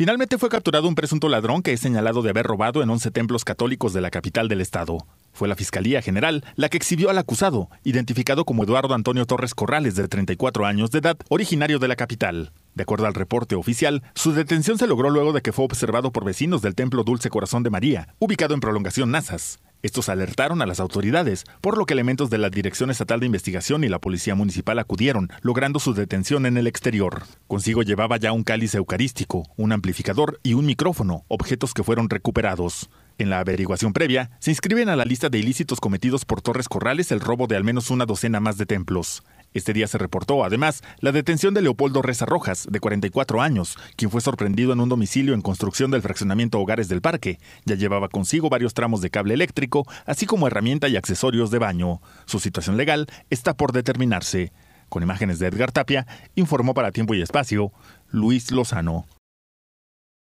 Finalmente fue capturado un presunto ladrón que es señalado de haber robado en 11 templos católicos de la capital del estado. Fue la Fiscalía General la que exhibió al acusado, identificado como Eduardo Antonio Torres Corrales, de 34 años de edad, originario de la capital. De acuerdo al reporte oficial, su detención se logró luego de que fue observado por vecinos del Templo Dulce Corazón de María, ubicado en Prolongación Nazas. Estos alertaron a las autoridades, por lo que elementos de la Dirección Estatal de Investigación y la Policía Municipal acudieron, logrando su detención en el exterior. Consigo llevaba ya un cáliz eucarístico, un amplificador y un micrófono, objetos que fueron recuperados. En la averiguación previa, se inscriben a la lista de ilícitos cometidos por Torres Corrales el robo de al menos una docena más de templos. Este día se reportó, además, la detención de Leopoldo Reza Rojas, de 44 años, quien fue sorprendido en un domicilio en construcción del fraccionamiento Hogares del Parque. Ya llevaba consigo varios tramos de cable eléctrico, así como herramienta y accesorios de baño. Su situación legal está por determinarse. Con imágenes de Edgar Tapia, informó para Tiempo y Espacio, Luis Lozano.